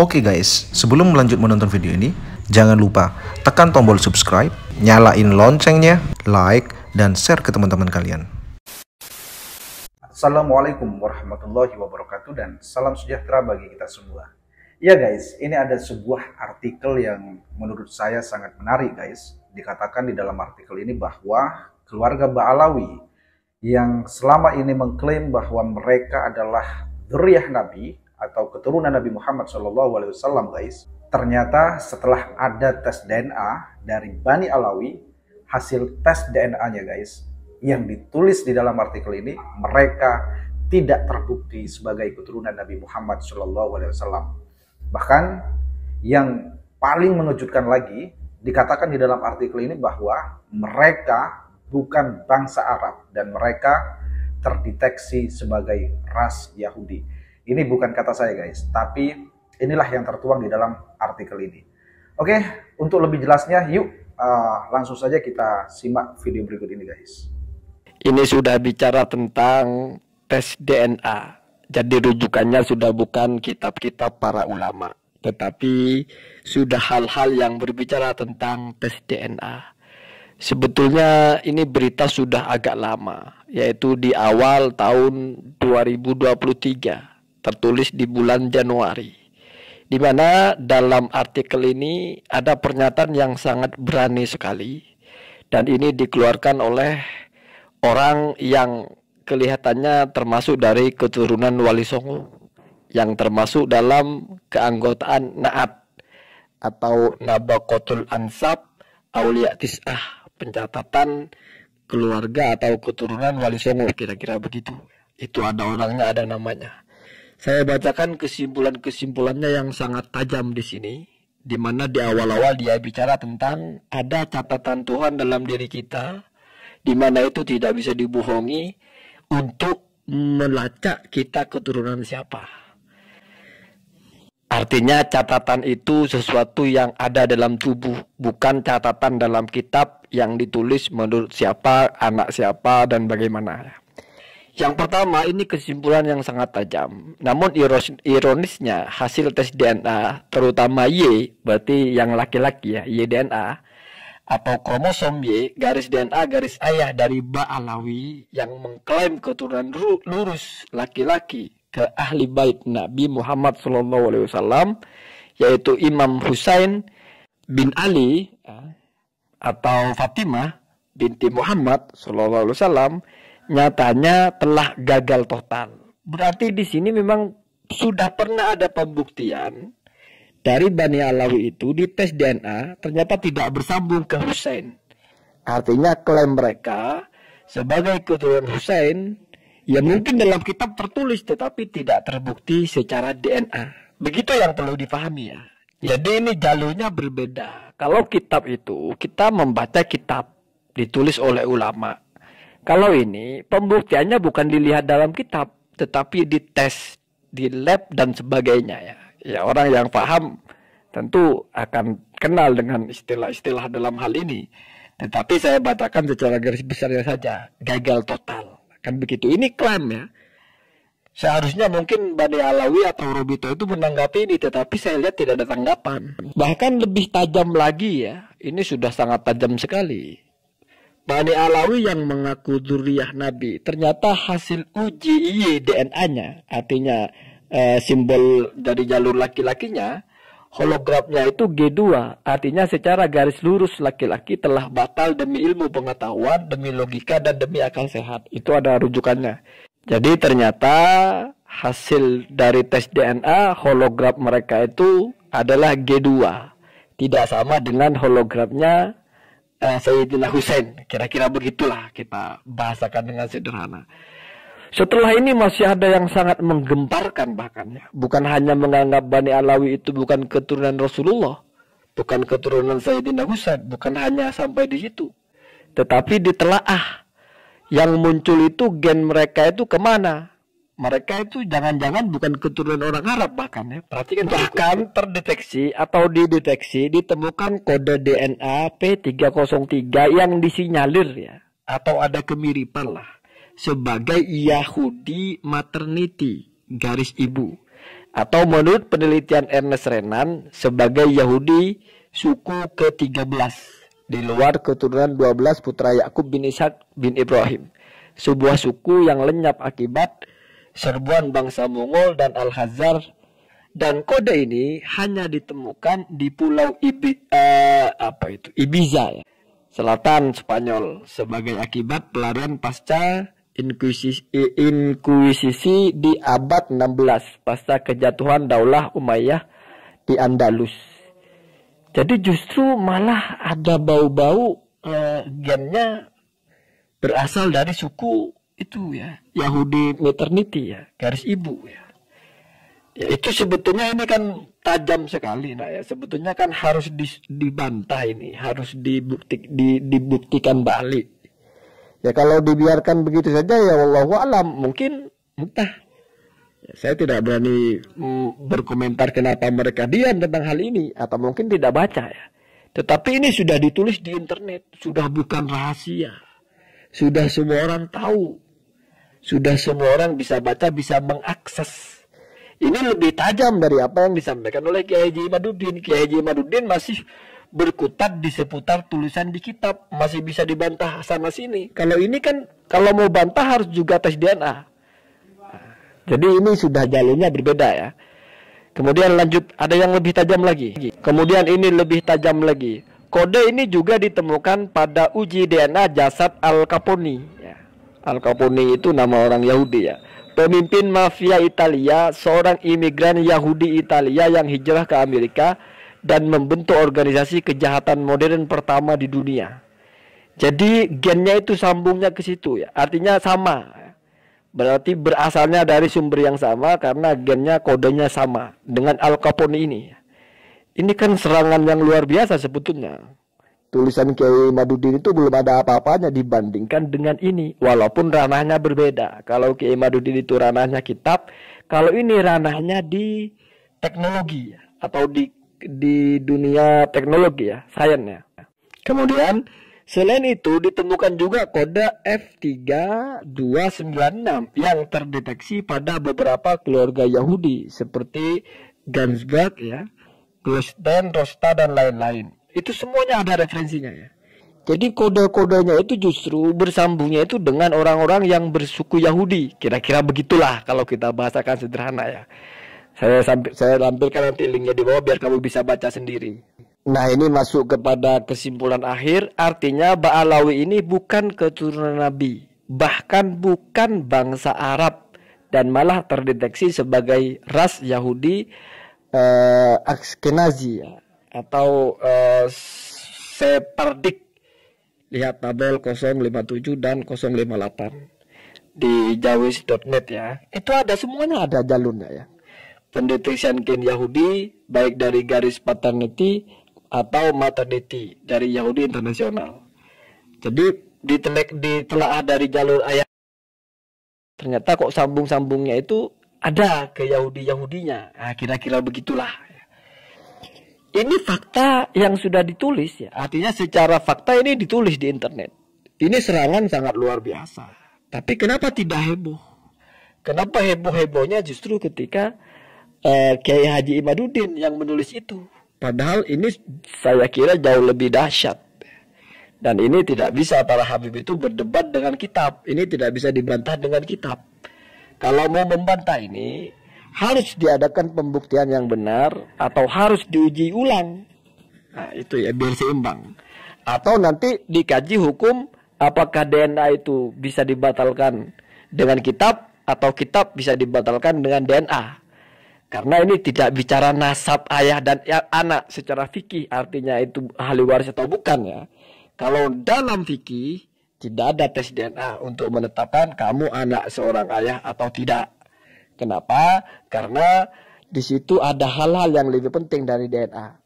Oke okay guys, sebelum lanjut menonton video ini, jangan lupa tekan tombol subscribe, nyalain loncengnya, like, dan share ke teman-teman kalian. Assalamualaikum warahmatullahi wabarakatuh dan salam sejahtera bagi kita semua. Ya guys, ini ada sebuah artikel yang menurut saya sangat menarik guys. Dikatakan di dalam artikel ini bahwa keluarga Ba'alawi yang selama ini mengklaim bahwa mereka adalah duriah Nabi atau keturunan Nabi Muhammad SAW guys, ternyata setelah ada tes DNA dari Bani Alawi, hasil tes DNA-nya guys, yang ditulis di dalam artikel ini, mereka tidak terbukti sebagai keturunan Nabi Muhammad SAW. Bahkan yang paling mengejutkan lagi, dikatakan di dalam artikel ini bahwa mereka bukan bangsa Arab dan mereka terdeteksi sebagai ras Yahudi. Ini bukan kata saya guys, tapi inilah yang tertuang di dalam artikel ini. Oke, untuk lebih jelasnya yuk uh, langsung saja kita simak video berikut ini guys. Ini sudah bicara tentang tes DNA. Jadi rujukannya sudah bukan kitab-kitab para ulama, tetapi sudah hal-hal yang berbicara tentang tes DNA. Sebetulnya ini berita sudah agak lama, yaitu di awal tahun 2023 tertulis di bulan Januari. Di mana dalam artikel ini ada pernyataan yang sangat berani sekali dan ini dikeluarkan oleh orang yang kelihatannya termasuk dari keturunan Wali Songo yang termasuk dalam keanggotaan Naat atau Nabakotul Ansab Aulia Tis'ah pencatatan keluarga atau keturunan Wali Songo kira-kira begitu itu ada orangnya ada namanya saya bacakan kesimpulan-kesimpulannya yang sangat tajam di sini. Di mana di awal-awal dia bicara tentang ada catatan Tuhan dalam diri kita. Di mana itu tidak bisa dibohongi untuk melacak kita keturunan siapa. Artinya catatan itu sesuatu yang ada dalam tubuh, bukan catatan dalam kitab yang ditulis menurut siapa, anak siapa, dan bagaimana. Yang pertama, ini kesimpulan yang sangat tajam. Namun ironisnya, hasil tes DNA, terutama Y, berarti yang laki-laki ya, Y DNA, atau kromosom Y, garis DNA garis ayah dari Ba Alawi yang mengklaim keturunan lurus laki-laki ke ahli bait Nabi Muhammad SAW, yaitu Imam Husain bin Ali ya, atau Fatimah binti Muhammad SAW nyatanya telah gagal total. Berarti di sini memang sudah pernah ada pembuktian dari Bani Alawi itu di tes DNA ternyata tidak bersambung ke Hussein. Artinya klaim mereka sebagai keturunan Hussein ya mungkin dalam kitab tertulis tetapi tidak terbukti secara DNA. Begitu yang perlu dipahami ya. Jadi ini jalurnya berbeda. Kalau kitab itu kita membaca kitab ditulis oleh ulama kalau ini pembuktiannya bukan dilihat dalam kitab, tetapi di tes di lab dan sebagainya ya. Ya orang yang paham tentu akan kenal dengan istilah-istilah dalam hal ini. Tetapi saya batalkan secara garis besarnya saja, gagal total. Kan begitu ini klaim ya. Seharusnya mungkin Bani Alawi atau Robito itu menanggapi ini, tetapi saya lihat tidak ada tanggapan. Bahkan lebih tajam lagi ya, ini sudah sangat tajam sekali Bani Alawi yang mengaku zuriyah Nabi ternyata hasil uji DNA-nya, artinya eh, simbol dari jalur laki-lakinya, hologramnya itu G2, artinya secara garis lurus laki-laki telah batal demi ilmu pengetahuan, demi logika dan demi akal sehat. Itu ada rujukannya. Jadi ternyata hasil dari tes DNA hologram mereka itu adalah G2. Tidak sama dengan hologramnya uh, Sayyidina Hussein. Kira-kira begitulah kita bahasakan dengan sederhana. Setelah ini masih ada yang sangat menggemparkan bahkan ya. Bukan hanya menganggap Bani Alawi itu bukan keturunan Rasulullah, bukan keturunan Sayyidina Husain, bukan hanya sampai di situ. Tetapi ditelaah yang muncul itu gen mereka itu kemana? mereka itu jangan-jangan bukan keturunan orang Arab bahkan ya. Perhatikan bahkan itu. terdeteksi atau dideteksi ditemukan kode DNA P303 yang disinyalir ya atau ada kemiripan lah sebagai Yahudi maternity garis ibu atau menurut penelitian Ernest Renan sebagai Yahudi suku ke-13 di luar keturunan 12 putra Yakub bin Ishak bin Ibrahim sebuah suku yang lenyap akibat serbuan bangsa Mongol dan Al-Hazar dan kode ini hanya ditemukan di pulau Ibi, eh, apa itu Ibiza ya, selatan Spanyol sebagai akibat pelarian pasca inkuisisi, inkuisisi di abad 16 pasca kejatuhan Daulah Umayyah di Andalus. Jadi justru malah ada bau-bau eh, gennya berasal dari suku itu ya Yahudi maternity ya garis ibu ya. ya itu sebetulnya ini kan tajam sekali nah ya sebetulnya kan harus di, dibantah ini harus dibukti, di, dibuktikan balik ya kalau dibiarkan begitu saja ya Allah alam mungkin entah ya, saya tidak berani berkomentar kenapa mereka diam tentang hal ini atau mungkin tidak baca ya. Tetapi ini sudah ditulis di internet, sudah bukan rahasia. Sudah semua orang tahu sudah semua orang bisa baca, bisa mengakses. Ini lebih tajam dari apa yang disampaikan oleh Kiai Haji Madudin. Kiai Haji Madudin masih berkutat di seputar tulisan di kitab masih bisa dibantah sana sini kalau ini kan kalau mau bantah harus juga tes DNA jadi ini sudah jalurnya berbeda ya kemudian lanjut ada yang lebih tajam lagi kemudian ini lebih tajam lagi kode ini juga ditemukan pada uji DNA jasad Al Capone Al Capone itu nama orang Yahudi ya. Pemimpin mafia Italia, seorang imigran Yahudi Italia yang hijrah ke Amerika dan membentuk organisasi kejahatan modern pertama di dunia. Jadi gennya itu sambungnya ke situ ya. Artinya sama. Berarti berasalnya dari sumber yang sama karena gennya kodenya sama dengan Al Capone ini. Ya. Ini kan serangan yang luar biasa sebetulnya tulisan Kiai Madudin itu belum ada apa-apanya dibandingkan dengan ini walaupun ranahnya berbeda kalau Kiai Madudin itu ranahnya kitab kalau ini ranahnya di teknologi ya, atau di di dunia teknologi ya sainsnya. kemudian selain itu ditemukan juga kode F3296 yang terdeteksi pada beberapa keluarga Yahudi seperti Gansberg ya Gusten, Rosta dan lain-lain itu semuanya ada referensinya ya. Jadi kode-kodenya itu justru bersambungnya itu dengan orang-orang yang bersuku Yahudi. Kira-kira begitulah kalau kita bahasakan sederhana ya. Saya sampaikan saya lampirkan nanti linknya di bawah biar kamu bisa baca sendiri. Nah ini masuk kepada kesimpulan akhir. Artinya Ba'alawi ini bukan keturunan Nabi. Bahkan bukan bangsa Arab. Dan malah terdeteksi sebagai ras Yahudi eh, Askenazi. Ya atau uh, eh, Separdik lihat tabel 057 dan 058 di jawis.net ya itu ada semuanya ada jalurnya ya pendeteksian gen Yahudi baik dari garis paterniti atau materniti dari Yahudi internasional jadi ditelek ditelaah dari jalur ayat ternyata kok sambung-sambungnya itu ada ke Yahudi Yahudinya kira nah, kira-kira begitulah ini fakta yang sudah ditulis ya. Artinya secara fakta ini ditulis di internet. Ini serangan sangat luar biasa. Tapi kenapa tidak heboh? Kenapa heboh-hebohnya justru ketika eh, Kiai Haji Imaduddin yang menulis itu? Padahal ini saya kira jauh lebih dahsyat. Dan ini tidak bisa para Habib itu berdebat dengan kitab. Ini tidak bisa dibantah dengan kitab. Kalau mau membantah ini, harus diadakan pembuktian yang benar atau harus diuji ulang. Nah, itu ya biar seimbang. Atau nanti dikaji hukum apakah DNA itu bisa dibatalkan dengan kitab atau kitab bisa dibatalkan dengan DNA. Karena ini tidak bicara nasab ayah dan ya, anak secara fikih artinya itu ahli waris atau bukan ya. Kalau dalam fikih tidak ada tes DNA untuk menetapkan kamu anak seorang ayah atau tidak. Kenapa? Karena di situ ada hal-hal yang lebih penting dari DNA.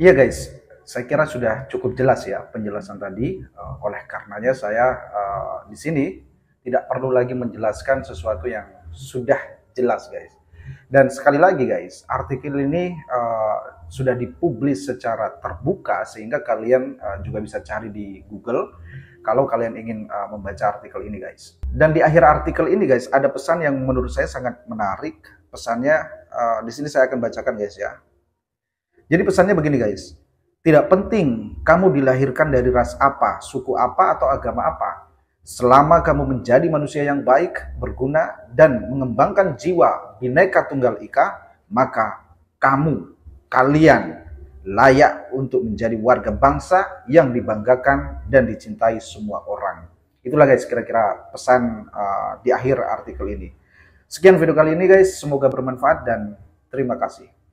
Iya guys, saya kira sudah cukup jelas ya penjelasan tadi. Eh, oleh karenanya saya uh, di sini tidak perlu lagi menjelaskan sesuatu yang sudah jelas guys. Dan sekali lagi guys, artikel ini uh, sudah dipublis secara terbuka sehingga kalian uh, juga bisa cari di Google kalau kalian ingin uh, membaca artikel ini guys. Dan di akhir artikel ini guys ada pesan yang menurut saya sangat menarik. Pesannya uh, di sini saya akan bacakan guys ya. Jadi pesannya begini guys. Tidak penting kamu dilahirkan dari ras apa, suku apa atau agama apa. Selama kamu menjadi manusia yang baik, berguna dan mengembangkan jiwa Bhinneka Tunggal Ika, maka kamu, kalian layak untuk menjadi warga bangsa yang dibanggakan dan dicintai semua orang. Itulah guys kira-kira pesan uh, di akhir artikel ini. Sekian video kali ini guys, semoga bermanfaat dan terima kasih.